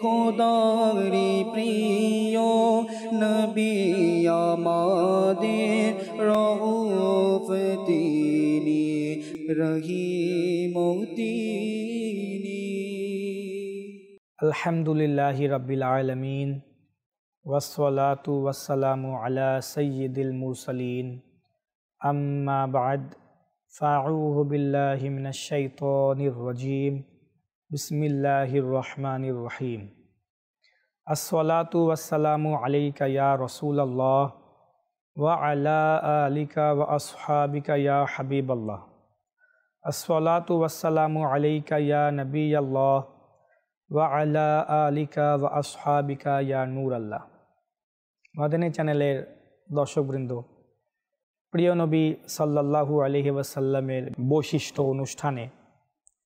খোদারি প্রিয় নবী আমাদের রউফ তিনি রহিম তিনি আলহামদুলিল্লাহ রাব্বিল আলামিন والصلاة والسلام على سيد المرسلين أما بعد فأعوذ بالله من الشيطان الرجيم بسم اللہ الرحمن الرحیم رحمانحیم والسلام علیکہ یا رسول اللہ وعلا آلکہ واصحابکہ یا حبیب اللہ والسلام علیکہ یا نبی اللہ وعلا آلکہ واصحابکہ یا نور اللہ مدن چینل درشکرہ علیہ وسلام بش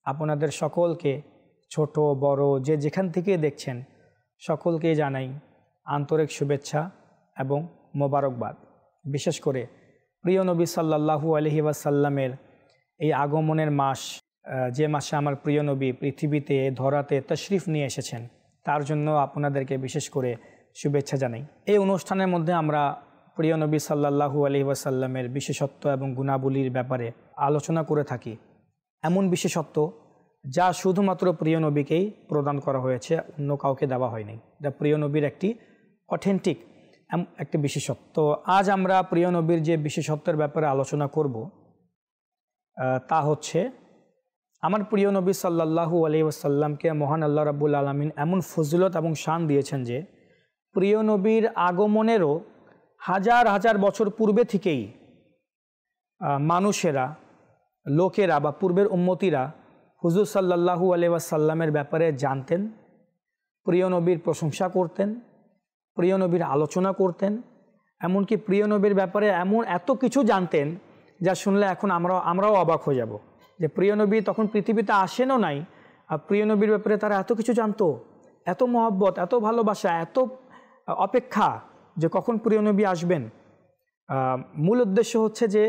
اندر سکل کے ছোট বড় যে যেখান থেকে দেখছেন সকলকে জানাই আন্তরিক শুভেচ্ছা এবং মোবারকবাদ বিশেষ করে প্রিয় নবী সাল্লাহু আলহি ওয়াসাল্লামের এই আগমনের মাস যে মাসে আমার প্রিয় নবী পৃথিবীতে ধরাতে তশরিফ নিয়ে এসেছেন তার জন্য আপনাদেরকে বিশেষ করে শুভেচ্ছা জানাই এই অনুষ্ঠানের মধ্যে আমরা প্রিয় নবী সাল্লাহু আলহি ওয়াসাল্লামের বিশেষত্ব এবং গুণাবলীর ব্যাপারে আলোচনা করে থাকি এমন বিশেষত্ব যা শুধুমাত্র প্রিয় নবীকেই প্রদান করা হয়েছে অন্য কাউকে দেওয়া হয়নি এটা প্রিয় নবীর একটি অথেন্টিক একটি বিশেষত্ব তো আজ আমরা প্রিয় নবীর যে বিশেষত্বের ব্যাপারে আলোচনা করব তা হচ্ছে আমার প্রিয় নবী সাল্লাহু আলি ওসাল্লামকে মহান আল্লাহ রাবুল আলমিন এমন ফজিলত এবং শান দিয়েছেন যে প্রিয় নবীর আগমনেরও হাজার হাজার বছর পূর্বে থেকেই মানুষেরা লোকেরা বা পূর্বের উন্মতিরা হুজুর সাল্লাহু আলহাসাল্লামের ব্যাপারে জানতেন প্রিয় নবীর প্রশংসা করতেন প্রিয় নবীর আলোচনা করতেন এমনকি প্রিয় নবীর ব্যাপারে এমন এত কিছু জানতেন যা শুনলে এখন আমরা আমরাও অবাক হয়ে যাব যে প্রিয় নবী তখন পৃথিবীতে আসেনও নাই আর প্রিয় নবীর ব্যাপারে তারা এত কিছু জানতো এত মহব্বত এত ভালোবাসা এত অপেক্ষা যে কখন প্রিয় নবী আসবেন মূল উদ্দেশ্য হচ্ছে যে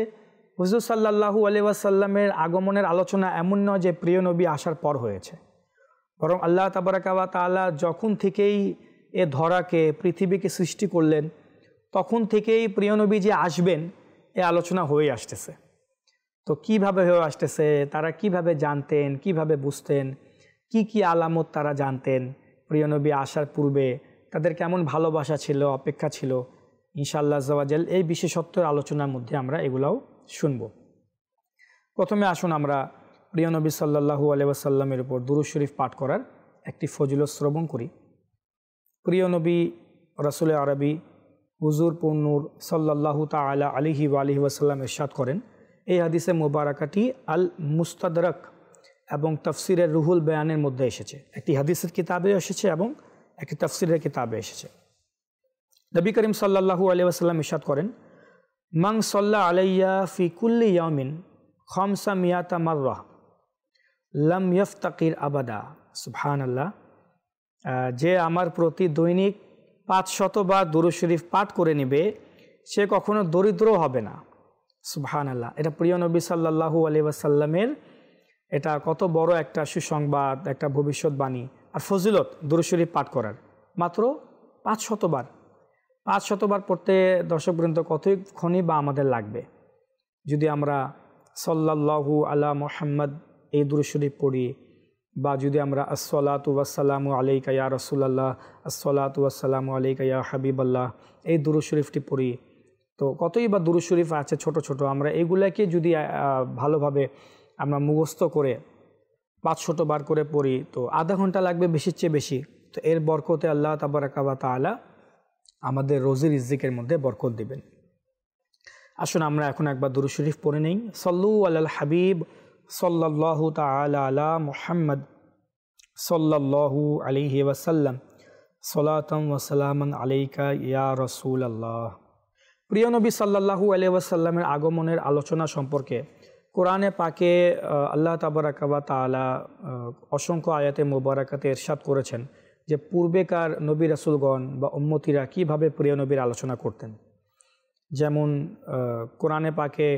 হুজুর সাল্লাহু আলিবাসাল্লামের আগমনের আলোচনা এমন নয় যে প্রিয় নবী আসার পর হয়েছে বরং আল্লাহ তাবারাকাবা তালা যখন থেকেই এ ধরাকে পৃথিবীকে সৃষ্টি করলেন তখন থেকেই প্রিয় নবী যে আসবেন এ আলোচনা হয়ে আসতেছে তো কিভাবে হয়ে আসতেছে তারা কিভাবে জানতেন কিভাবে বুঝতেন কি কি আলামত তারা জানতেন প্রিয় নবী আসার পূর্বে তাদের কেমন ভালোবাসা ছিল অপেক্ষা ছিল ইনশাআল্লাহ জওয়াজেল এই বিশেষত্বের আলোচনার মধ্যে আমরা এগুলাও শুনব প্রথমে আসুন আমরা প্রিয়নবী সাল্লাহু আলিয়াসাল্লামের উপর দুরুজ শরীফ পাঠ করার একটি ফজিল শ্রবণ করি প্রিয়নবী রাসুল আরবি হুজুর পন্নুর সাল্লাহু তালা আলিহি আলহি ওয়াসাল্লাম এরশাদ করেন এই হাদিসে মোবারাকাটি আল মুস্তাদরক এবং তফসিরের রুহুল বেয়ানের মধ্যে এসেছে একটি হাদিসের কিতাবে এসেছে এবং একটি তফসিরের কিতাবে এসেছে নবী করিম সাল্লাহু ওয়াসাল্লাম ইরশাদ করেন মাং সল্লা আলাইয়া ফি কুল্লি ইয়ামিন খমসা মিয়াতা মাল্লাহ লম ইয়ফতাকির আবাদা সুফহান আল্লাহ যে আমার প্রতি দৈনিক পাঁচ শত বা দুরু শরীফ পাঠ করে নেবে সে কখনো দরিদ্র হবে না সুফহান আল্লাহ এটা প্রিয় নবী সাল্লাহু আলি ওয়াসাল্লামের এটা কত বড় একটা সুসংবাদ একটা ভবিষ্যৎবাণী আর ফজিলত দুরু শরীফ পাঠ করার মাত্র পাঁচ শতবার পাঁচ শতবার পড়তে দর্শক বৃন্দ কতক্ষণই বা আমাদের লাগবে যদি আমরা সল্লাহু আলা মোহাম্মদ এই দুরুশরীফ পড়ি বা যদি আমরা আসসালাতু আসসালামু আলাইকা রসুল্লাহ আসলাত ওয়াসালাম আসসালামু আলাইকা হাবিব হাবিবাল্লাহ এই শরীফটি পড়ি তো কতই বা শরীফ আছে ছোট ছোট আমরা এগুলাকে যদি ভালোভাবে আমরা মুখস্থ করে পাঁচশোটো বার করে পড়ি তো আধা ঘন্টা লাগবে বেশির চেয়ে বেশি তো এর বরকতে আল্লাহ তাবারাকাবা তালা আমাদের রোজি রিজিকের মধ্যে বরকত দিবেন আসুন আমরা এখন একবার দুরু শরীফ পড়ে নেই সল্লু আল হাবিব সল্লাহ তালা মোহাম্মদ সল্লাহু আলিহি ওয়াসাল্লাম সলাতম ওয়াসালামন আলাইকা ইয়া রসুল আল্লাহ প্রিয় নবী সাল্লাহু আলি ওয়াসাল্লামের আগমনের আলোচনা সম্পর্কে কোরআনে পাকে আল্লাহ তাবারাকাবা তালা অসংখ্য আয়াতে মোবারাকাতে এরশাদ করেছেন যে পূর্বেকার নবী রাসুলগণ বা উম্মতিরা কিভাবে প্রিয় নবীর আলোচনা করতেন যেমন কোরআনে পাকে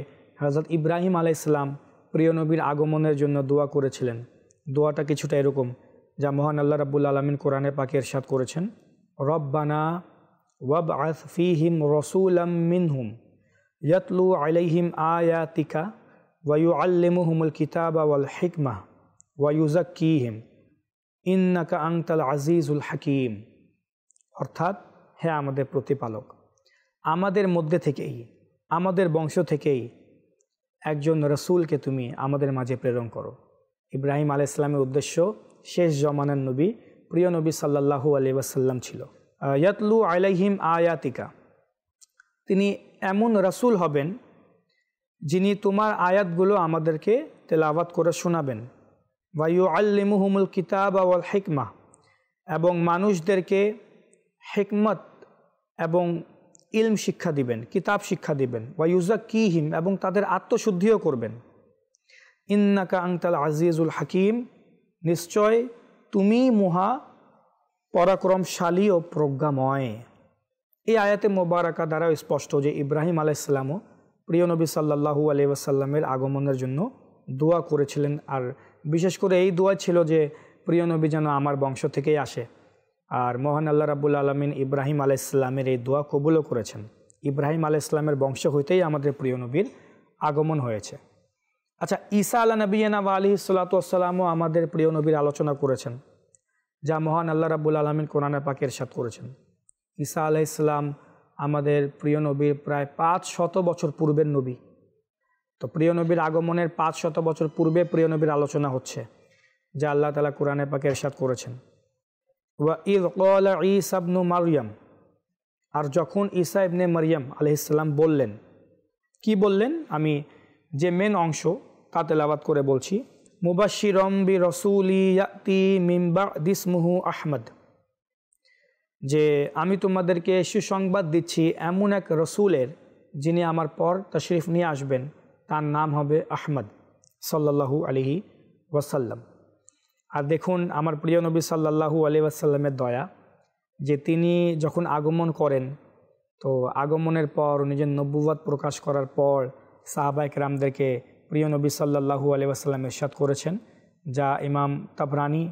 হজরত ইব্রাহিম আলাই ইসলাম প্রিয় নবীর আগমনের জন্য দোয়া করেছিলেন দোয়াটা কিছুটা এরকম যা মহান আল্লাহ রাবুল আলমিন কোরআনে পাকে এরশাদ করেছেন রব্বানা ওয়াব আস ফিহিম রসুলাম মিনহুম ইয়াতলু আলাইহিম আয়াতিকা ওয়ায়ু আল্লিমুহমুল কিতাবা ওয়াল হিকমা ওয়ায়ুজাক কিহিম ইন্নাকা আংতাল আজিজুল হাকিম অর্থাৎ হ্যাঁ আমাদের প্রতিপালক আমাদের মধ্যে থেকেই আমাদের বংশ থেকেই একজন রসুলকে তুমি আমাদের মাঝে প্রেরণ করো ইব্রাহিম আল ইসলামের উদ্দেশ্য শেষ জমানের নবী প্রিয় নবী সাল্লাহু আলি ওয়াসাল্লাম ছিল ইয়াতলু আলাইহিম আয়াতিকা তিনি এমন রসুল হবেন যিনি তোমার আয়াতগুলো আমাদেরকে তেলাওয়াত করে শোনাবেন ওয়াইউ আল্লিমুহুমুল কিতাব আওয়াল হিকমা এবং মানুষদেরকে হেকমত এবং ইলম শিক্ষা দিবেন কিতাব শিক্ষা দিবেন কি কিহিম এবং তাদের আত্মশুদ্ধিও করবেন ইন্নাকা আংতাল আজিজুল হাকিম নিশ্চয় তুমি মুহা পরাক্রমশালী ও প্রজ্ঞাময় এই আয়াতে মোবারকা দ্বারা স্পষ্ট যে ইব্রাহিম আলাইসাল্লামও প্রিয় নবী সাল্লাহু আলি আগমনের জন্য দোয়া করেছিলেন আর বিশেষ করে এই দোয়া ছিল যে প্রিয় নবী যেন আমার বংশ থেকেই আসে আর মোহান আল্লাহ রাবুল আলমিন ইব্রাহিম আলাহ ইসলামের এই দোয়া কবুলও করেছেন ইব্রাহিম আলাহ ইসলামের বংশ হইতেই আমাদের প্রিয় নবীর আগমন হয়েছে আচ্ছা ঈসা আল্লাহ নবীনা বা আলি সাল্লাতামও আমাদের প্রিয় নবীর আলোচনা করেছেন যা মহান আল্লাহ রাবুল আলমিন কোরআনা পাকের সাথ করেছেন ঈসা আলাহ ইসলাম আমাদের প্রিয় নবীর প্রায় পাঁচ শত বছর পূর্বের নবী তো প্রিয় নবীর আগমনের পাঁচ শত বছর পূর্বে প্রিয় নবীর আলোচনা হচ্ছে যা আল্লাহ তালা কোরআনে পাকে এরশাদ করেছেন ওয়া ইসাবনু মারিয়াম আর যখন ইসা ইবনে মারিয়াম আলহিসাল্লাম বললেন কি বললেন আমি যে মেন অংশ তা তেলাবাদ করে বলছি মুবাশিরম বি ইয়াতি মিম্বা দিসমুহু আহমদ যে আমি তোমাদেরকে সুসংবাদ দিচ্ছি এমন এক রসুলের যিনি আমার পর তশরিফ নিয়ে আসবেন তার নাম হবে আহমদ সাল্লাহু আলিহি ওয়াসাল্লাম আর দেখুন আমার প্রিয় নবী সাল্লাহু আলি ওয়াসাল্লামের দয়া যে তিনি যখন আগমন করেন তো আগমনের পর নিজের নব্যবাদ প্রকাশ করার পর সাহাবাইক রামদেরকে প্রিয় নবী সাল্লাহু আলি ওয়াসাল্লাম ইরশাদ করেছেন যা ইমাম তাবরানি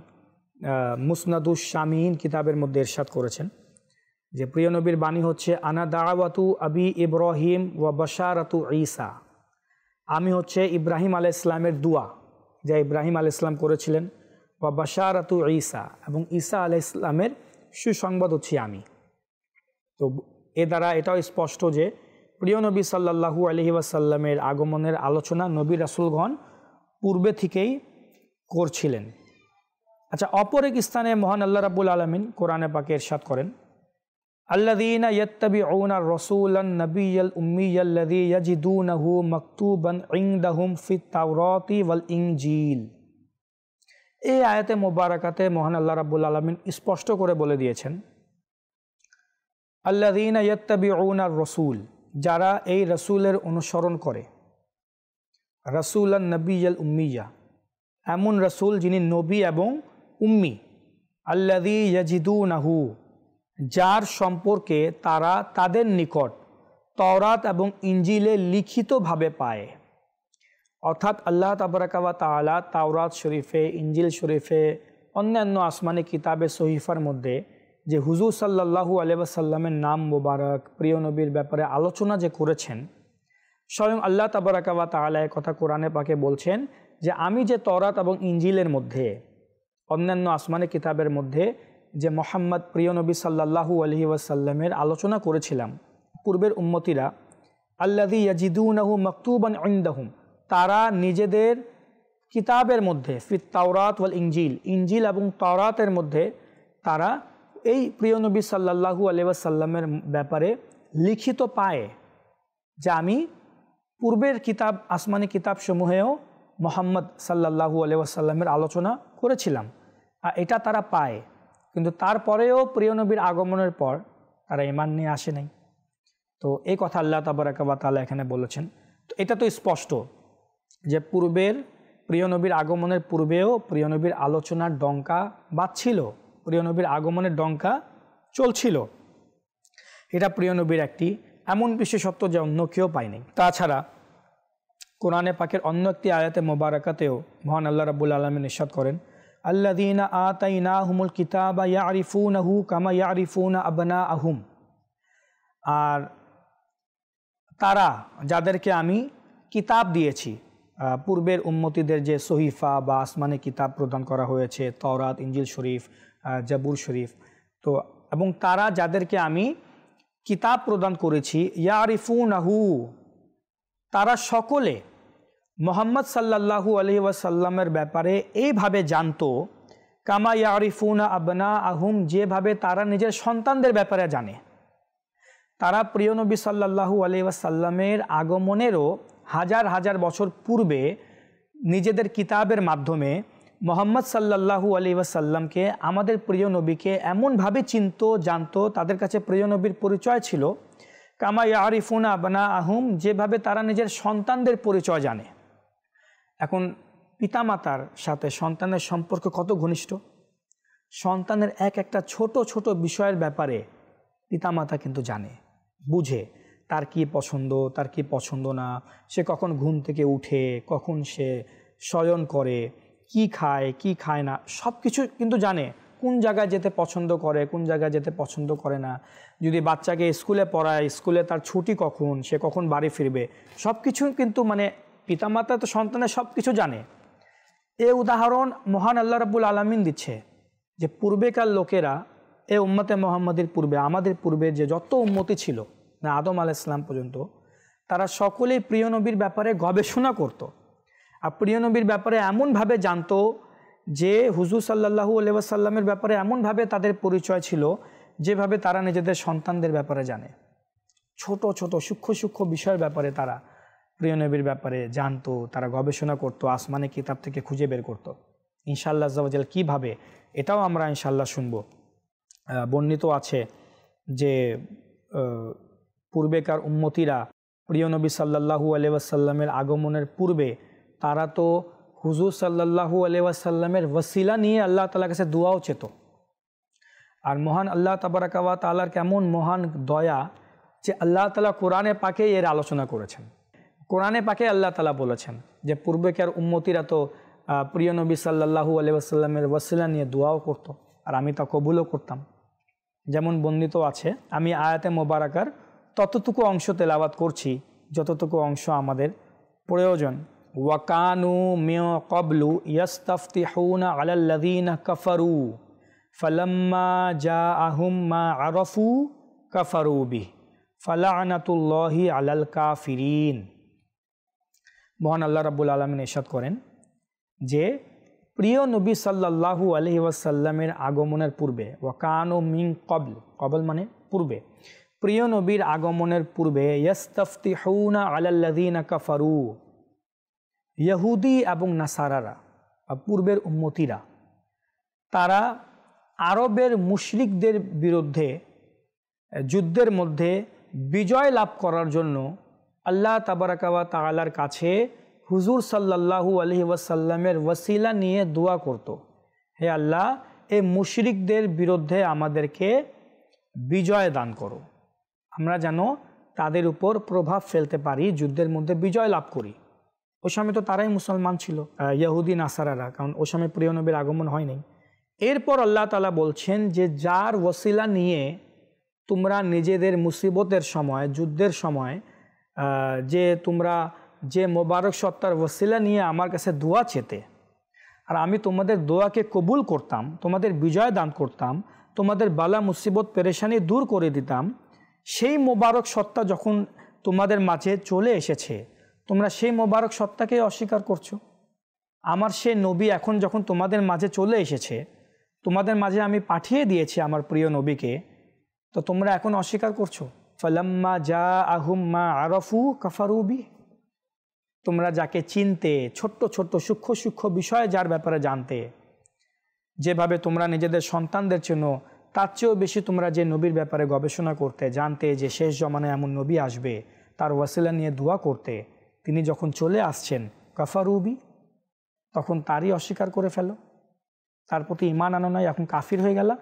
মুসনাদুস শামীন কিতাবের মধ্যে ইরশাদ করেছেন যে প্রিয় নবীর বাণী হচ্ছে আনা দাওয়াতু আবি ইব্রাহিম ওয়া বশারাতু ঈসা আমি হচ্ছে ইব্রাহিম আল ইসলামের দুয়া যা ইব্রাহিম আল ইসলাম করেছিলেন বা বাশারাতু ঈসা এবং ঈসা আল ইসলামের সুসংবাদ হচ্ছি আমি তো এ দ্বারা এটাও স্পষ্ট যে প্রিয় নবী সাল্লাহু আলহি ওয়াসাল্লামের আগমনের আলোচনা নবী রাসুলগণ পূর্বে থেকেই করছিলেন আচ্ছা অপর এক স্থানে মহান আল্লাহ রাবুল আলমিন কোরআনে পাকে এরশাদ করেন الذين يتبعون الرسول النبي الأمي الذي يجدونه مكتوبا عندهم في التوراة والإنجيل এই আয়াতে মোবারকাতে মহান আল্লাহ রাবুল আলমিন স্পষ্ট করে বলে দিয়েছেন আল্লাদিনা ইয়ত্তাবিউনার রসুল যারা এই রসুলের অনুসরণ করে রসুল আল নবী আল উম্মিয়া এমন রসুল যিনি নবী এবং উম্মি আল্লাদি ইয়াজিদু নাহু যার সম্পর্কে তারা তাদের নিকট তরাত এবং ইঞ্জিলে লিখিতভাবে পায় অর্থাৎ আল্লাহ তাবরাকাবা তালা তাওরাত শরীফে ইঞ্জিল শরীফে অন্যান্য আসমানি কিতাবে সহিফার মধ্যে যে হুজুর সাল্লাহু আলিবাসাল্লামের নাম মোবারক প্রিয় নবীর ব্যাপারে আলোচনা যে করেছেন স্বয়ং আল্লাহ তাবরাকাবা তালা কথা কোরআনে পাকে বলছেন যে আমি যে তরাত এবং ইঞ্জিলের মধ্যে অন্যান্য আসমানি কিতাবের মধ্যে যে মোহাম্মদ প্রিয়নবী সাল্লাহু আলহি ওয়াসাল্লামের আলোচনা করেছিলাম পূর্বের উম্মতিরা আল্লাহ ইয়াজিদুনাহু মকতুবান ইন্দাহুম তারা নিজেদের কিতাবের মধ্যে ফির তাওরাত ওয়াল ইঞ্জিল ইঞ্জিল এবং তাওরাতের মধ্যে তারা এই প্রিয়নবী সাল্লাহু আলহাসাল্লামের ব্যাপারে লিখিত পায় যে আমি পূর্বের কিতাব আসমানি কিতাবসমূহেও মোহাম্মদ সাল্লাহু আলহাসাল্লামের আলোচনা করেছিলাম আর এটা তারা পায় কিন্তু তারপরেও প্রিয়নবীর আগমনের পর তারা ইমান নিয়ে আসে নাই তো এই কথা আল্লাহ তাবরাকাবা তালা এখানে বলেছেন তো এটা তো স্পষ্ট যে পূর্বের প্রিয়নবীর আগমনের পূর্বেও প্রিয়নবীর আলোচনার ডঙ্কা বাজছিল প্রিয়নবীর আগমনের ডঙ্কা চলছিল এটা প্রিয়নবীর একটি এমন বিশেষত্ব যা অন্য কেউ পায়নি তাছাড়া কোরআনে পাকের অন্য একটি আয়াতে মোবারকাতেও মহান আল্লাহ রাবুল আলমী নিঃসাদ করেন আল্লাদিনা আতাইনা হুমুল কিতাবা ইয়ারিফুন আহু কামা ইয়ারিফুন আবনা আহুম আর তারা যাদেরকে আমি কিতাব দিয়েছি পূর্বের উন্মতিদের যে সহিফা বা আসমানে কিতাব প্রদান করা হয়েছে তওরাত ইঞ্জিল শরীফ জাবুর শরীফ তো এবং তারা যাদেরকে আমি কিতাব প্রদান করেছি ইয়ারিফুন আহু তারা সকলে মোহাম্মদ সাল্লাহু আলহি ওয়াসাল্লামের ব্যাপারে এইভাবে জানতো কামা ইয়ারিফুন আবনা আহুম যেভাবে তারা নিজের সন্তানদের ব্যাপারে জানে তারা প্রিয় নবী সাল্লাহু আলি ওয়াসাল্লামের আগমনেরও হাজার হাজার বছর পূর্বে নিজেদের কিতাবের মাধ্যমে মোহাম্মদ সাল্লাহু আলি ওয়াসাল্লামকে আমাদের প্রিয় নবীকে এমনভাবে চিনত জানত তাদের কাছে প্রিয় নবীর পরিচয় ছিল কামা ইয়ারিফুন আবনা আহুম যেভাবে তারা নিজের সন্তানদের পরিচয় জানে এখন পিতামাতার সাথে সন্তানের সম্পর্ক কত ঘনিষ্ঠ সন্তানের এক একটা ছোট ছোট বিষয়ের ব্যাপারে পিতামাতা কিন্তু জানে বুঝে তার কি পছন্দ তার কি পছন্দ না সে কখন ঘুম থেকে উঠে কখন সে শয়ন করে কি খায় কি খায় না সব কিছু কিন্তু জানে কোন জায়গায় যেতে পছন্দ করে কোন জায়গায় যেতে পছন্দ করে না যদি বাচ্চাকে স্কুলে পড়ায় স্কুলে তার ছুটি কখন সে কখন বাড়ি ফিরবে সব কিছু কিন্তু মানে পিতামাতা তো সন্তানের সব কিছু জানে এ উদাহরণ মহান আল্লাহ রাবুল আলমিন দিচ্ছে যে পূর্বেকার লোকেরা এ উম্মতে মোহাম্মদের পূর্বে আমাদের পূর্বে যে যত উন্মতি ছিল না আদম আল ইসলাম পর্যন্ত তারা সকলেই প্রিয় নবীর ব্যাপারে গবেষণা করত। আর প্রিয় নবীর ব্যাপারে এমনভাবে জানতো যে হুজুর সাল্লাহু আলহাসাল্লামের ব্যাপারে এমনভাবে তাদের পরিচয় ছিল যেভাবে তারা নিজেদের সন্তানদের ব্যাপারে জানে ছোট ছোট সূক্ষ্ম সূক্ষ্ম বিষয়ের ব্যাপারে তারা প্রিয় নবীর ব্যাপারে জানতো তারা গবেষণা করত আসমানে কিতাব থেকে খুঁজে বের করতো ইনশাল্লাহ জওয়াজাল কীভাবে এটাও আমরা ইনশাল্লাহ শুনব বর্ণিত আছে যে পূর্বেকার উন্মতিরা প্রিয় নবী সাল্লাহু আলিয়াসাল্লামের আগমনের পূর্বে তারা তো হুজুর সাল্লাহু আলিয়াসাল্লামের ওসিলা নিয়ে আল্লাহ তালার কাছে দোয়াও চেত আর মহান আল্লাহ তাবারাকাওয়া তালার কেমন মহান দয়া যে আল্লাহ তালা কোরআনে পাকে এর আলোচনা করেছেন কোরআনে পাকে আল্লাহ তালা বলেছেন যে পূর্বেকার উম্মতিরা তো প্রিয় নবী সাল্লাহু আলিয়াসাল্লামের ওয়াসিল্লা নিয়ে দোয়াও করত আর আমি তা কবুলও করতাম যেমন বন্দিত আছে আমি আয়াতে মোবারাকার ততটুকু অংশ তেলাবাত করছি যতটুকু অংশ আমাদের প্রয়োজন ওয়াকানু মেয় কবলু ইয়াস্তাফতিহনা আলাল্লাদিন কাফারু ফলাম্মা জা আহুম্মা আরফু কফারুবি বিহ ফলা আনাতুল্লাহি আলাল কাফিরিন মহান আল্লাহ রাবুল আলমিন ইসাদ করেন যে প্রিয় নবী সাল্লাহু আলহি ওয়াসাল্লামের আগমনের পূর্বে ও মিং কবল কবল মানে পূর্বে প্রিয় নবীর আগমনের পূর্বে ইয়স্তফতি হৌনা আলাল্লাদিনা কাফারু ইহুদি এবং নাসারারা বা পূর্বের উন্মতিরা তারা আরবের মুশরিকদের বিরুদ্ধে যুদ্ধের মধ্যে বিজয় লাভ করার জন্য আল্লাহ তাবারাকাওয়া তালার কাছে হুজুর সাল্লাহু আলহি ওয়াসাল্লামের ওয়াসিলা নিয়ে দোয়া করত। হে আল্লাহ এ মুশরিকদের বিরুদ্ধে আমাদেরকে বিজয় দান করো আমরা যেন তাদের উপর প্রভাব ফেলতে পারি যুদ্ধের মধ্যে বিজয় লাভ করি ওই সময় তো তারাই মুসলমান ছিল ইয়াহুদ্দিন আসারারা কারণ ওই সময় প্রিয় নবীর আগমন হয়নি এরপর আল্লাহ তালা বলছেন যে যার ওসিলা নিয়ে তোমরা নিজেদের মুসিবতের সময় যুদ্ধের সময় যে তোমরা যে মোবারক সত্তার ওসিলা নিয়ে আমার কাছে দোয়া চেতে আর আমি তোমাদের দোয়াকে কবুল করতাম তোমাদের বিজয় দান করতাম তোমাদের বালা মুসিবত পেরেশানি দূর করে দিতাম সেই মোবারক সত্তা যখন তোমাদের মাঝে চলে এসেছে তোমরা সেই মোবারক সত্তাকে অস্বীকার করছো আমার সে নবী এখন যখন তোমাদের মাঝে চলে এসেছে তোমাদের মাঝে আমি পাঠিয়ে দিয়েছি আমার প্রিয় নবীকে তো তোমরা এখন অস্বীকার করছো ফলাম্মা যা আহুম্মা আরফু কাফারুবি তোমরা যাকে চিনতে ছোট্ট ছোট্ট সূক্ষ্ম সূক্ষ্ম বিষয়ে যার ব্যাপারে জানতে যেভাবে তোমরা নিজেদের সন্তানদের জন্য তার চেয়েও বেশি তোমরা যে নবীর ব্যাপারে গবেষণা করতে জানতে যে শেষ জমানায় এমন নবী আসবে তার ওয়াসিলা নিয়ে দোয়া করতে তিনি যখন চলে আসছেন কাফারুবি তখন তারই অস্বীকার করে ফেলো তার প্রতি ইমান আনো নয় এখন কাফির হয়ে গেলা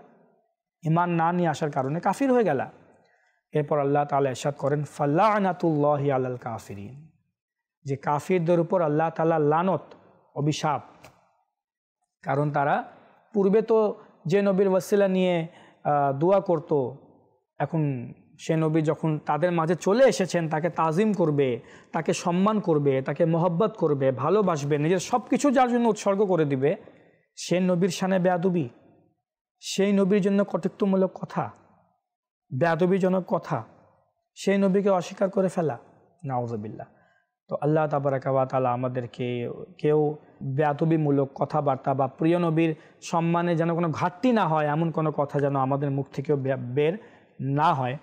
ইমান না নিয়ে আসার কারণে কাফির হয়ে গেলা এরপর আল্লাহ তালা এরশাদ করেন ফাল্লা আনাতুল্লাহ আল্লাহ কাফিরিন যে কাফিরদের উপর আল্লাহ তালা লানত অভিশাপ কারণ তারা পূর্বে তো যে নবীর ওয়াসিলা নিয়ে দোয়া করত এখন সে নবী যখন তাদের মাঝে চলে এসেছেন তাকে তাজিম করবে তাকে সম্মান করবে তাকে মহব্বত করবে ভালোবাসবে নিজের সব কিছু যার জন্য উৎসর্গ করে দিবে সে নবীর সানে বেয়াদুবি সেই নবীর জন্য কটুক্তমূলক কথা বেদবিজনক কথা সেই নবীকে অস্বীকার করে ফেলা নাওজবিল্লা তো আল্লাহ তাবারাকাওয়া তালা আমাদেরকে কেউ ব্যাতবিমূলক কথাবার্তা বা প্রিয় নবীর সম্মানে যেন কোনো ঘাটতি না হয় এমন কোনো কথা যেন আমাদের মুখ থেকেও বের না হয়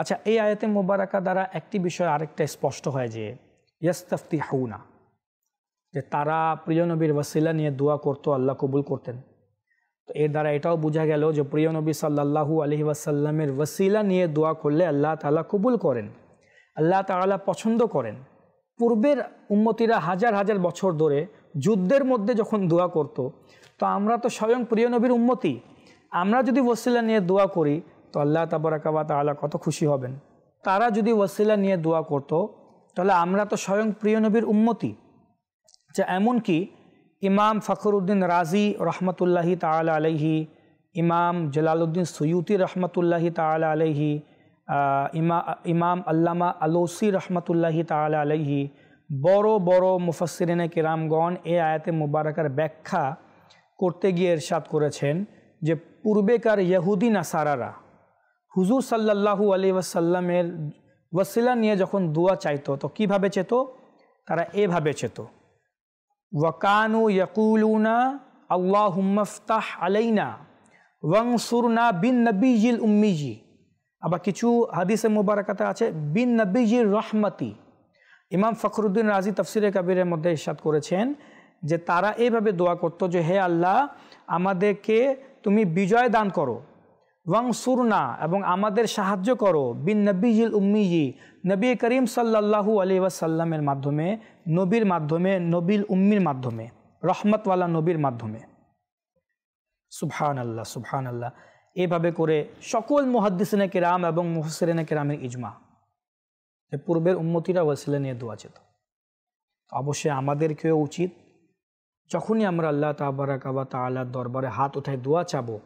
আচ্ছা এই আয়াতে মোবারকা দ্বারা একটি বিষয় আরেকটা স্পষ্ট হয় যে ইয়াস্তাফতি হাউনা যে তারা প্রিয় নবীর ওয়াসিলা নিয়ে দোয়া করতো আল্লাহ কবুল করতেন তো এর দ্বারা এটাও বোঝা গেল যে প্রিয় নবী সাল্লাহু আলহি আসাল্লামের ওয়াসিলা নিয়ে দোয়া করলে আল্লাহ তালা কবুল করেন আল্লাহ তালা পছন্দ করেন পূর্বের উন্মতিরা হাজার হাজার বছর ধরে যুদ্ধের মধ্যে যখন দোয়া করত। তো আমরা তো স্বয়ং প্রিয় নবীর উন্মতি আমরা যদি ওসিলা নিয়ে দোয়া করি তো আল্লাহ তাবরাকাবা তালা কত খুশি হবেন তারা যদি ওয়াসিলা নিয়ে দোয়া করত। তাহলে আমরা তো স্বয়ং প্রিয় নবীর উন্মতি যা আচ্ছা, এমনকি ইমাম ফখরুদ্দিন রাজি রহমতুল্লাহি তাল আলহি ইমাম জলালুদ্দিন সৈয়ুতি রহমতুল্লাহি তাল আলহি ইমা ইমাম আল্লামা আলোসি রহমতুল্লাহি তাল আলহি বড় বড় মুফাসরিনে কিরামগণ এ আয়াতে মুবারকার ব্যাখ্যা করতে গিয়ে এরশাদ করেছেন যে পূর্বেকার ইহুদি নাসারারা হুজুর সাল্লাহু আলি ওয়াসাল্লামের ওয়াসিলা নিয়ে যখন দোয়া চাইতো তো কিভাবে চেত তারা এভাবে চেত ওয়াকানু ইয়কুলুনা আল্লাহ হুম্মফতাহ আলাইনা ওয়াং সুরনা বিন নবীজিল উম্মিজি আবার কিছু হাদিসে মোবারকাতে আছে বিন নবীজির রহমতি ইমাম ফখরুদ্দিন রাজি তফসিরে কাবিরের মধ্যে ইসাদ করেছেন যে তারা এইভাবে দোয়া করত যে হে আল্লাহ আমাদেরকে তুমি বিজয় দান করো ওয়াং সুরনা এবং আমাদের সাহায্য করো বিন নবীজিল উম্মিজি নবী করিম সাল্লাহু আলী ওয়াসাল্লামের মাধ্যমে নবীর মাধ্যমে নবীল উম্মির মাধ্যমে রহমতওয়ালা নবীর মাধ্যমে সুবহান আল্লাহ সুবহান আল্লাহ এভাবে করে সকল মুহাদ্দিসিনে কেরাম এবং মুহসিরেনে কেরামের ইজমা পূর্বের উন্মতিরা ওয়াসিলা নিয়ে দোয়া যেত অবশ্যই আমাদেরকেও উচিত যখনই আমরা আল্লাহ তাবারাকাবা তা আল্লাহর দরবারে হাত উঠায় দোয়া চাবো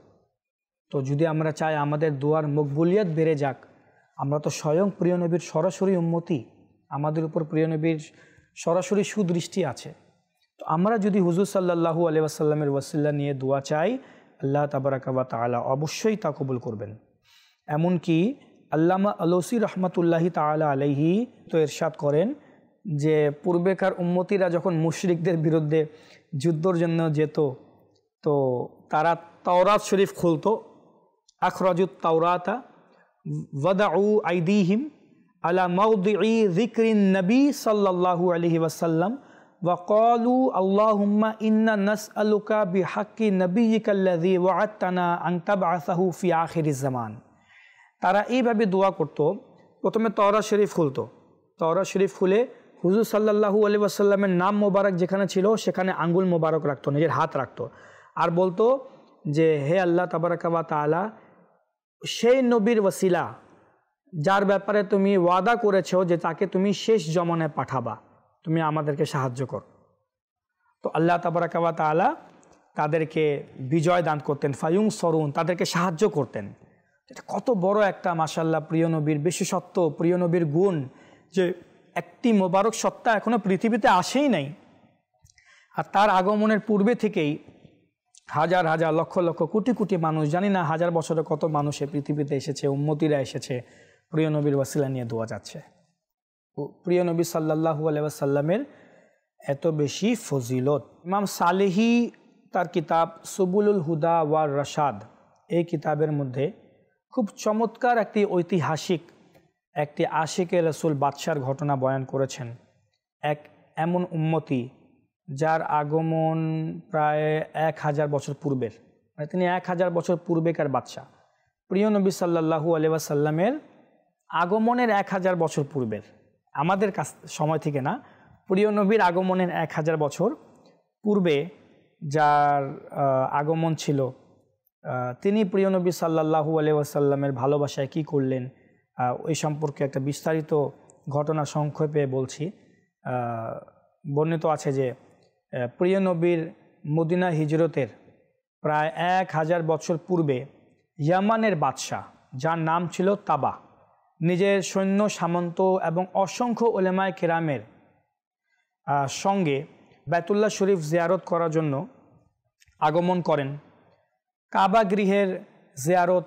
তো যদি আমরা চাই আমাদের দোয়ার মকবুলিয়াত বেড়ে যাক আমরা তো স্বয়ং প্রিয় নবীর সরাসরি উন্মতি আমাদের উপর প্রিয় নবীর সরাসরি সুদৃষ্টি আছে তো আমরা যদি হুজুর সাল্লাহু আলিয়াসাল্লামের ওয়াসিল্লা নিয়ে দোয়া চাই আল্লাহ তাবারাকাবা তালা অবশ্যই তা কবুল করবেন এমনকি আল্লামা আলসি রহমতুল্লাহি তালা আলহি তো এরশাদ করেন যে পূর্বেকার উন্মতিরা যখন মুশরিকদের বিরুদ্ধে যুদ্ধর জন্য যেত তো তারা তাওরাত শরীফ খুলতো أخرجوا التوراة وضعوا أيديهم على موضع ذكر النبي صلى الله عليه وسلم وقالوا اللهم إنا نسألك بحق نبيك الذي وعدتنا أن تبعثه في آخر الزمان তারা এইভাবে দোয়া করত প্রথমে তওরা শরীফ খুলত তওরা শরীফ খুলে হুজুর সাল্লাহু আলি আসাল্লামের নাম মোবারক যেখানে ছিল সেখানে আঙ্গুল মোবারক রাখতো নিজের হাত রাখতো আর বলতো যে হে আল্লাহ তাবারাকাবা তালা সেই নবীর ওসিলা যার ব্যাপারে তুমি ওয়াদা করেছ যে তাকে তুমি শেষ জমনে পাঠাবা তুমি আমাদেরকে সাহায্য করো তো আল্লাহ তাবারাকাবা তালা তাদেরকে বিজয় দান করতেন ফায়ুং সরুন তাদেরকে সাহায্য করতেন এটা কত বড় একটা মাসাল্লাহ প্রিয় নবীর বিশেষত্ব প্রিয় নবীর গুণ যে একটি মোবারক সত্তা এখনও পৃথিবীতে আসেই নাই আর তার আগমনের পূর্বে থেকেই হাজার হাজার লক্ষ লক্ষ কোটি কোটি মানুষ জানি না হাজার বছরে কত মানুষ এ পৃথিবীতে এসেছে উন্মতিরা এসেছে প্রিয় নবীর ওয়াসিলা নিয়ে দোয়া যাচ্ছে প্রিয় নবী সাল্লাহু আলাইসাল্লামের এত বেশি ফজিলত ইমাম সালেহি তার কিতাব সুবুলুল হুদা ওয়ার রাশাদ এই কিতাবের মধ্যে খুব চমৎকার একটি ঐতিহাসিক একটি আশিকে রসুল বাদশার ঘটনা বয়ান করেছেন এক এমন উন্মতি যার আগমন প্রায় এক হাজার বছর পূর্বের মানে তিনি এক হাজার বছর পূর্বেকার বাদশাহ প্রিয় নবী সাল্লাহু আলিবাসাল্লামের আগমনের এক হাজার বছর পূর্বের আমাদের কাছ সময় থেকে না প্রিয় নবীর আগমনের এক হাজার বছর পূর্বে যার আগমন ছিল তিনি প্রিয় নবী সাল্লাহু আলিবাসাল্লামের ভালোবাসায় কি করলেন ওই সম্পর্কে একটা বিস্তারিত ঘটনা সংক্ষেপে বলছি বর্ণিত আছে যে প্রিয় নবীর মদিনা হিজরতের প্রায় এক হাজার বছর পূর্বে ইয়ামানের বাদশাহ যার নাম ছিল তাবা নিজের সৈন্য সামন্ত এবং অসংখ্য ওলেমায় কেরামের সঙ্গে বেতুল্লা শরীফ জিয়ারত করার জন্য আগমন করেন কাবা গৃহের জিয়ারত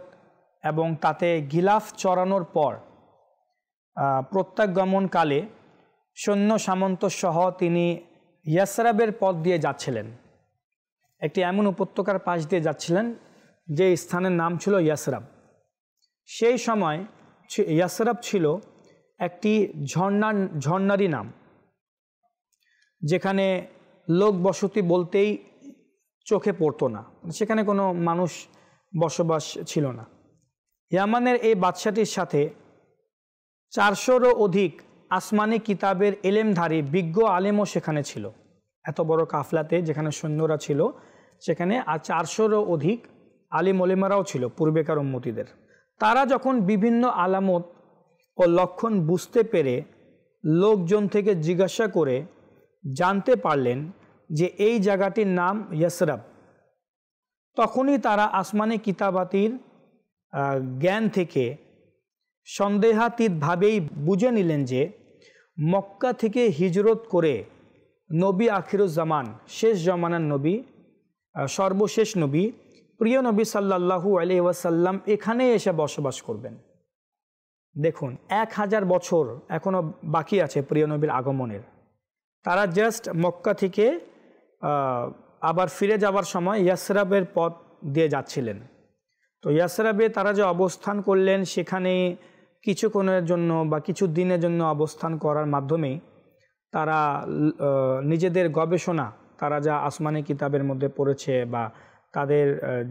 এবং তাতে গিলাফ চড়ানোর পর প্রত্যাগমনকালে সৈন্য সামন্ত সহ তিনি ইয়াসরাবের পথ দিয়ে যাচ্ছিলেন একটি এমন উপত্যকার পাশ দিয়ে যাচ্ছিলেন যে স্থানের নাম ছিল ইয়াসরাব সেই সময় ইয়াসরাব ছিল একটি ঝর্ণার ঝর্ণারই নাম যেখানে লোক বসতি বলতেই চোখে পড়তো না সেখানে কোনো মানুষ বসবাস ছিল না ইয়ামানের এই বাদশাটির সাথে চারশোরও অধিক আসমানি কিতাবের এলেমধারী বিজ্ঞ আলেমও সেখানে ছিল এত বড় কাফলাতে যেখানে সৈন্যরা ছিল সেখানে আর চারশোরও অধিক আলিম ওলেমারাও ছিল পূর্বেকার উন্মতিদের তারা যখন বিভিন্ন আলামত ও লক্ষণ বুঝতে পেরে লোকজন থেকে জিজ্ঞাসা করে জানতে পারলেন যে এই জায়গাটির নাম ইয়সরাব তখনই তারা আসমানি কিতাবাতির জ্ঞান থেকে সন্দেহাতীতভাবেই বুঝে নিলেন যে মক্কা থেকে হিজরত করে নবী আখিরুজ্জামান শেষ জমানার নবী সর্বশেষ নবী প্রিয় নবী সাল্লাহু আলি ওয়াসাল্লাম এখানে এসে বসবাস করবেন দেখুন এক হাজার বছর এখনও বাকি আছে প্রিয় নবীর আগমনের তারা জাস্ট মক্কা থেকে আবার ফিরে যাওয়ার সময় ইয়াসরাবের পথ দিয়ে যাচ্ছিলেন তো ইয়াসরাবে তারা যে অবস্থান করলেন সেখানে কিছুক্ষণের জন্য বা কিছু দিনের জন্য অবস্থান করার মাধ্যমে তারা নিজেদের গবেষণা তারা যা আসমানি কিতাবের মধ্যে পড়েছে বা তাদের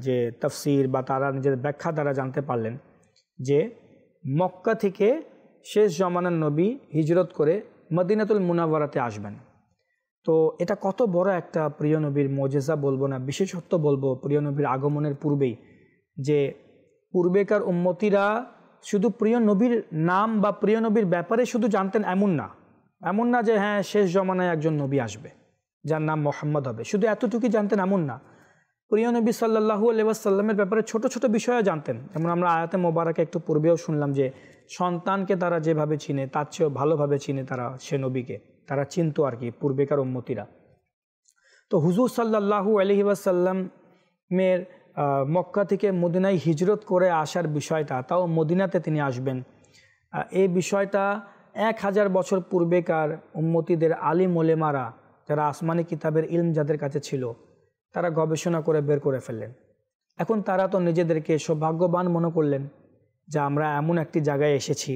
যে তফসির বা তারা নিজের ব্যাখ্যা দ্বারা জানতে পারলেন যে মক্কা থেকে শেষ জমানার নবী হিজরত করে মদিনাতুল মুনাওয়ারাতে আসবেন তো এটা কত বড় একটা প্রিয় নবীর মজেজা বলবো না বিশেষত্ব বলবো প্রিয় নবীর আগমনের পূর্বেই যে পূর্বেকার উন্মতিরা শুধু প্রিয় নবীর নাম বা প্রিয় নবীর ব্যাপারে শুধু জানতেন এমন না এমন না যে হ্যাঁ শেষ জমানায় একজন নবী আসবে যার নাম মোহাম্মদ হবে শুধু এতটুকুই জানতেন এমন না প্রিয় নবী সাল্লাহু সাল্লামের ব্যাপারে ছোট ছোট বিষয়ে জানতেন যেমন আমরা আয়াতে মোবারকে একটু পূর্বেও শুনলাম যে সন্তানকে তারা যেভাবে চিনে তার চেয়েও ভালোভাবে চিনে তারা সে নবীকে তারা চিনত আর কি পূর্বেকার উন্মতিরা তো হুজুর সাল্লাহু আলহিবাসাল্লামের মক্কা থেকে মদিনায় হিজরত করে আসার বিষয়টা তাও মদিনাতে তিনি আসবেন এই বিষয়টা এক হাজার বছর পূর্বেকার উম্মতিদের আলী মোলেমারা যারা আসমানি কিতাবের ইলম যাদের কাছে ছিল তারা গবেষণা করে বের করে ফেললেন এখন তারা তো নিজেদেরকে সৌভাগ্যবান মনে করলেন যে আমরা এমন একটি জায়গায় এসেছি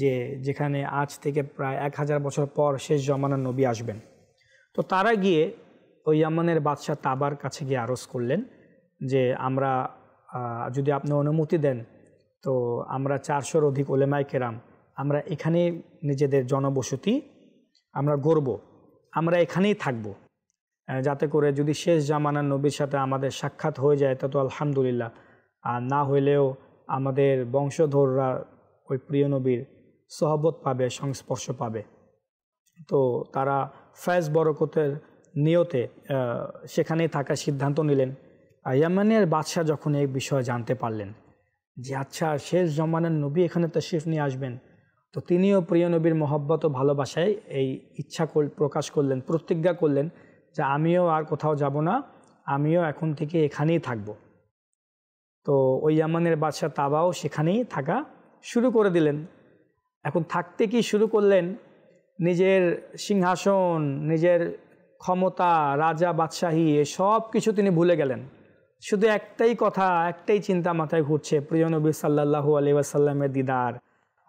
যে যেখানে আজ থেকে প্রায় এক হাজার বছর পর শেষ জমানার নবী আসবেন তো তারা গিয়ে ওই ইয়ামানের বাদশাহ তাবার কাছে গিয়ে আরজ করলেন যে আমরা যদি আপনি অনুমতি দেন তো আমরা চারশোর অধিক ওলেমাই কেরাম আমরা এখানে নিজেদের জনবসতি আমরা গড়ব আমরা এখানেই থাকব যাতে করে যদি শেষ জামানার নবীর সাথে আমাদের সাক্ষাৎ হয়ে যায় তত আলহামদুলিল্লাহ আর না হইলেও আমাদের বংশধররা ওই প্রিয় নবীর সহবত পাবে সংস্পর্শ পাবে তো তারা ফ্যাজ বরকতের নিয়তে সেখানেই থাকার সিদ্ধান্ত নিলেন ইয়ামানের বাদশাহ যখন এই বিষয়ে জানতে পারলেন যে আচ্ছা শেষ জমানের নবী এখানে তশরিফ নিয়ে আসবেন তো তিনিও প্রিয় নবীর মহব্বত ও ভালোবাসায় এই ইচ্ছা প্রকাশ করলেন প্রতিজ্ঞা করলেন যে আমিও আর কোথাও যাব না আমিও এখন থেকে এখানেই থাকব তো ওই ইয়ামানের বাদশাহ তাবাও সেখানেই থাকা শুরু করে দিলেন এখন থাকতে কি শুরু করলেন নিজের সিংহাসন নিজের ক্ষমতা রাজা বাদশাহী এসব কিছু তিনি ভুলে গেলেন শুধু একটাই কথা একটাই চিন্তা মাথায় ঘুরছে প্রিয় নবী সাল্লাহু আলিবাসাল্লামের দিদার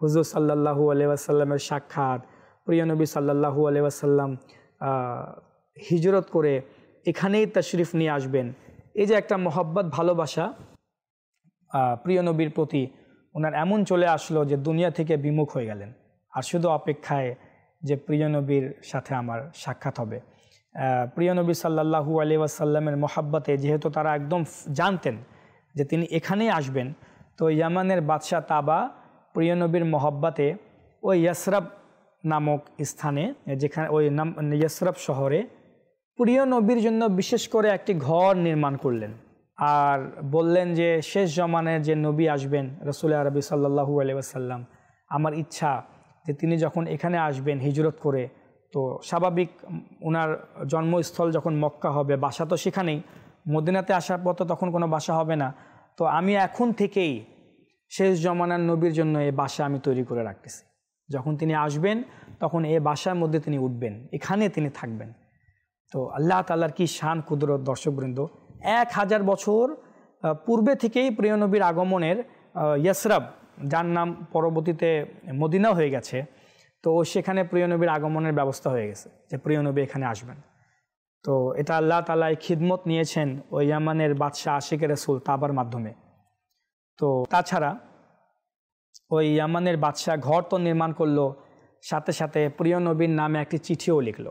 হুজুর সাল্লাহু আলিবাসাল্লামের সাক্ষাৎ প্রিয় নবী সাল্লাহু আলিবাসাল্লাম হিজরত করে এখানেই তশরিফ নিয়ে আসবেন এই যে একটা মহব্বত ভালোবাসা প্রিয় নবীর প্রতি ওনার এমন চলে আসলো যে দুনিয়া থেকে বিমুখ হয়ে গেলেন আর শুধু অপেক্ষায় যে প্রিয় নবীর সাথে আমার সাক্ষাৎ হবে নবী সাল্লাহু আলি ওয়াসাল্লামের মহাব্বতে যেহেতু তারা একদম জানতেন যে তিনি এখানেই আসবেন তো ইয়ামানের বাদশাহ তাবা প্রিয়নবীর মহব্বাতে ওই ইয়সরফ নামক স্থানে যেখানে ওই নাম ইয়সরফ শহরে প্রিয় নবীর জন্য বিশেষ করে একটি ঘর নির্মাণ করলেন আর বললেন যে শেষ জমানের যে নবী আসবেন রসুল আরবি সাল্লাহু আলিয়াসাল্লাম আমার ইচ্ছা যে তিনি যখন এখানে আসবেন হিজরত করে তো স্বাভাবিক ওনার জন্মস্থল যখন মক্কা হবে বাসা তো সেখানেই মদিনাতে আসার পর তো তখন কোনো বাসা হবে না তো আমি এখন থেকেই শেষ জমানার নবীর জন্য এই বাসা আমি তৈরি করে রাখতেছি যখন তিনি আসবেন তখন এ বাসার মধ্যে তিনি উঠবেন এখানে তিনি থাকবেন তো আল্লাহ তাল্লার কি শান কুদরত দর্শকবৃন্দ এক হাজার বছর পূর্বে থেকেই প্রিয়নবীর আগমনের ইয়াসরাব যার নাম পরবর্তীতে মদিনা হয়ে গেছে তো সেখানে প্রিয়নবীর আগমনের ব্যবস্থা হয়ে গেছে যে প্রিয়নবী এখানে আসবেন তো এটা আল্লাহ তালায় খিদমত নিয়েছেন ওই ইয়ামানের বাদশাহ আশিক রসুল তাবার মাধ্যমে তো তাছাড়া ওই ইয়ামানের বাদশাহ ঘর তো নির্মাণ করলো সাথে সাথে প্রিয় নবীর নামে একটি চিঠিও লিখল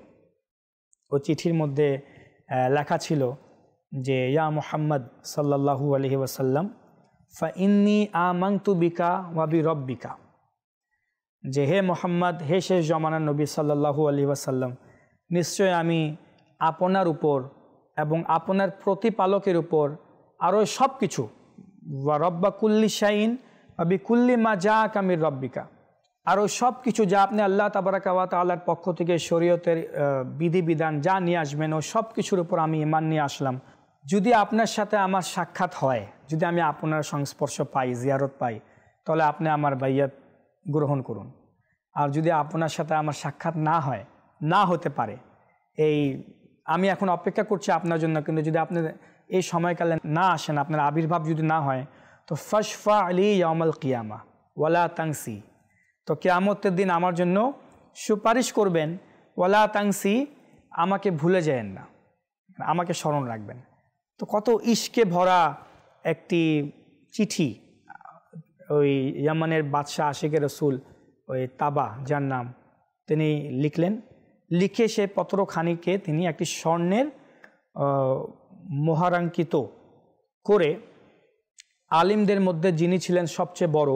ও চিঠির মধ্যে লেখা ছিল যে ইয়া মোহাম্মদ সাল্লাহু আলহি ওয়াসাল্লাম ফা ইন্নি আমাংতু বিকা ওয়াবি রব্বিকা যে হে মোহাম্মদ হে শেষ জমানা নবী সাল্লাহু আলী ওয়াসাল্লাম নিশ্চয় আমি আপনার উপর এবং আপনার প্রতিপালকের উপর আরও সব কিছু রব্বা কুল্লি শাইন আবি কুল্লি মা যা কামির রব্বিকা আরও সব কিছু যা আপনি আল্লাহ তাবারাকাওয়াত আল্লাহর পক্ষ থেকে শরীয়তের বিধিবিধান যা নিয়ে আসবেন ও সব কিছুর উপর আমি ইমান নিয়ে আসলাম যদি আপনার সাথে আমার সাক্ষাৎ হয় যদি আমি আপনার সংস্পর্শ পাই জিয়ারত পাই তাহলে আপনি আমার ভাইয়া গ্রহণ করুন আর যদি আপনার সাথে আমার সাক্ষাৎ না হয় না হতে পারে এই আমি এখন অপেক্ষা করছি আপনার জন্য কিন্তু যদি আপনি এই সময়কালে না আসেন আপনার আবির্ভাব যদি না হয় তো ফশফা আলী ইয়ামাল কিয়ামা ওয়ালা তাংসি তো কেয়ামতের দিন আমার জন্য সুপারিশ করবেন ওয়ালা তাংসি আমাকে ভুলে যায়েন না আমাকে স্মরণ রাখবেন তো কত ইস্কে ভরা একটি চিঠি ওই ইয়ামানের বাদশাহ আশিক রসুল ওই তাবা যার নাম তিনি লিখলেন লিখে সে পত্রখানিকে তিনি একটি স্বর্ণের মোহারাঙ্কিত করে আলিমদের মধ্যে যিনি ছিলেন সবচেয়ে বড়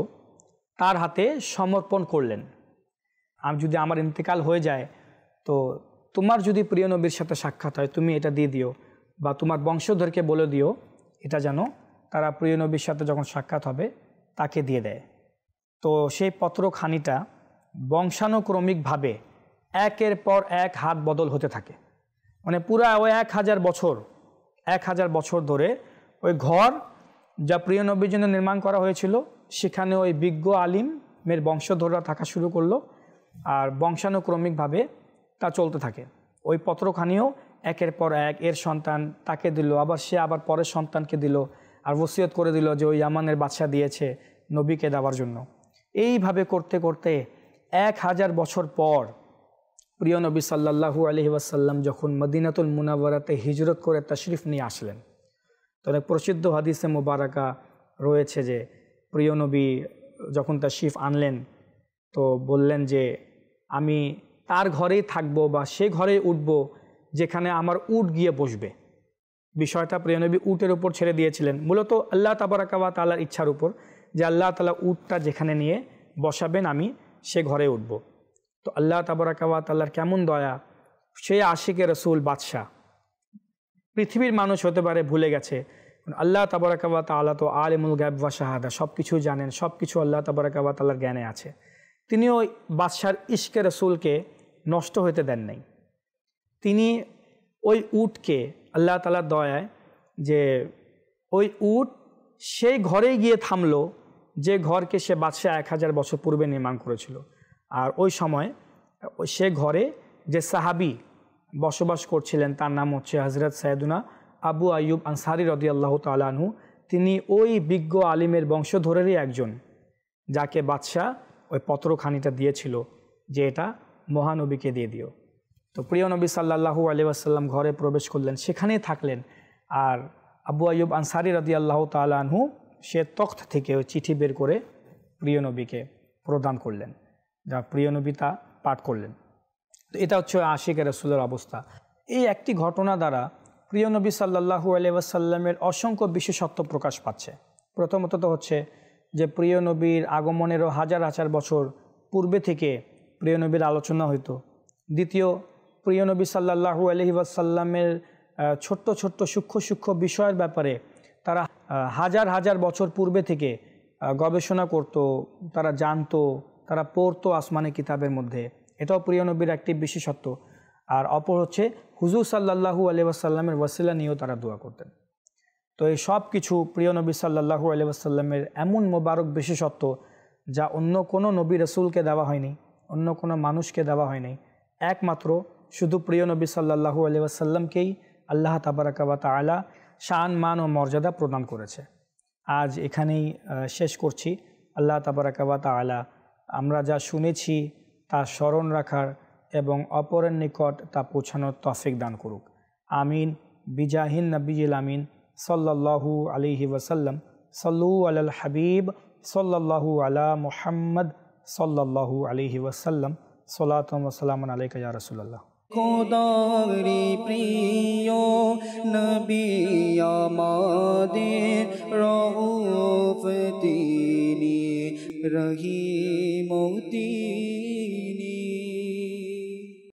তার হাতে সমর্পণ করলেন আমি যদি আমার ইন্তেকাল হয়ে যায় তো তোমার যদি প্রিয় নবীর সাথে সাক্ষাৎ হয় তুমি এটা দিয়ে দিও বা তোমার বংশধরকে বলে দিও এটা যেন তারা প্রিয় নবীর সাথে যখন সাক্ষাৎ হবে তাকে দিয়ে দেয় তো সেই পত্রখানিটা বংশানুক্রমিকভাবে একের পর এক হাত বদল হতে থাকে মানে পুরা ওই এক হাজার বছর এক হাজার বছর ধরে ওই ঘর যা প্রিয় নবীর জন্য নির্মাণ করা হয়েছিল সেখানে ওই বিজ্ঞ আলিমের বংশধররা থাকা শুরু করলো আর বংশানুক্রমিকভাবে তা চলতে থাকে ওই পত্রখানিও একের পর এক এর সন্তান তাকে দিল আবার সে আবার পরের সন্তানকে দিল আর ওসিয়ত করে দিল যে ওই ইয়ামানের বাদশাহ দিয়েছে নবীকে দেওয়ার জন্য এইভাবে করতে করতে এক হাজার বছর পর প্রিয় নবী সাল্লাহু আলহি ওয়াসাল্লাম যখন মদিনাতুল মুনাওয়ারাতে হিজরত করে তশরিফ নিয়ে আসলেন তবে প্রসিদ্ধ হাদিসে মুবারাকা রয়েছে যে প্রিয় নবী যখন তশরিফ আনলেন তো বললেন যে আমি তার ঘরেই থাকবো বা সে ঘরেই উঠব যেখানে আমার উট গিয়ে বসবে বিষয়টা প্রিয়নবী উটের উপর ছেড়ে দিয়েছিলেন মূলত আল্লাহ তাবারাকাবা তালার ইচ্ছার উপর যে আল্লাহ তালা উটটা যেখানে নিয়ে বসাবেন আমি সে ঘরে উঠব তো আল্লাহ তাবারাকাবা তাল্লার কেমন দয়া সে আশিকে রসুল বাদশাহ পৃথিবীর মানুষ হতে পারে ভুলে গেছে আল্লাহ তাবারাকাবা তাল্লাহ তো আলিমুল গাববা শাহাদা সব কিছু জানেন সব কিছু আল্লাহ তাবারাকাবা তাল্লার জ্ঞানে আছে তিনি ওই বাদশার ইশকে রসুলকে নষ্ট হতে দেন নাই তিনি ওই উটকে আল্লাহ তালার দয়ায় যে ওই উট সেই ঘরেই গিয়ে থামলো যে ঘরকে সে বাদশাহ এক হাজার বছর পূর্বে নির্মাণ করেছিল আর ওই সময় সে ঘরে যে সাহাবি বসবাস করছিলেন তার নাম হচ্ছে হজরত সাইদুনা আবু আয়ুব আনসারি রদি আল্লাহ তালাহু তিনি ওই বিজ্ঞ আলিমের বংশধরেরই একজন যাকে বাদশাহ ওই পত্রখানিটা দিয়েছিল যে এটা মহানবীকে দিয়ে দিও তো প্রিয় নবী সাল্লাহু আলি আসাল্লাম ঘরে প্রবেশ করলেন সেখানেই থাকলেন আর আবু আয়ুব আনসারি রাজি আল্লাহ তালু সে তখ্ত থেকে ওই চিঠি বের করে প্রিয় নবীকে প্রদান করলেন যা প্রিয় নবী তা পাঠ করলেন তো এটা হচ্ছে আশিক রসুলের অবস্থা এই একটি ঘটনা দ্বারা প্রিয় নবী সাল্লাহু আলিয়াসাল্লামের অসংখ্য বিশেষত্ব প্রকাশ পাচ্ছে প্রথমত তো হচ্ছে যে প্রিয় নবীর আগমনেরও হাজার হাজার বছর পূর্বে থেকে প্রিয় নবীর আলোচনা হইতো দ্বিতীয় প্রিয় নবী সাল্লাহু আলহি ছোট্ট ছোট্ট সূক্ষ্ম সূক্ষ্ম বিষয়ের ব্যাপারে তারা হাজার হাজার বছর পূর্বে থেকে গবেষণা করত তারা জানতো তারা পড়তো আসমানে কিতাবের মধ্যে এটাও প্রিয় নবীর একটি বিশেষত্ব আর অপর হচ্ছে হুজুর সাল্লাহু আলি ওয়াসিলা নিয়েও তারা দোয়া করতেন তো এই সব কিছু প্রিয় নবী সাল্লাহু আলি এমন মোবারক বিশেষত্ব যা অন্য কোনো নবী রসুলকে দেওয়া হয়নি অন্য কোনো মানুষকে দেওয়া হয়নি একমাত্র শুধু প্রিয় নবী সাল্লাহু আলিয়াসাল্লামকেই আল্লাহ তাবারাকাবাত আলা শান মান ও মর্যাদা প্রদান করেছে আজ এখানেই শেষ করছি আল্লাহ তাবারাকাবাত আলা আমরা যা শুনেছি তা স্মরণ রাখার এবং অপরের নিকট তা পৌঁছানোর তফিক দান করুক আমিন বিজাহিন নবীজিল আমিন সাল্লাহু আলিহি ওয়াসাল্লাম সল্লু আল হাবিব সাল্লাহু আলা মুহাম্মদ সাল্লাহু আলিহি ওয়াসাল্লাম সোলাতম সালামন আলাইকা রসুল্লাহ খোদারি প্রিয় নবী আমাদের রহফ তিনি রহিম তিনি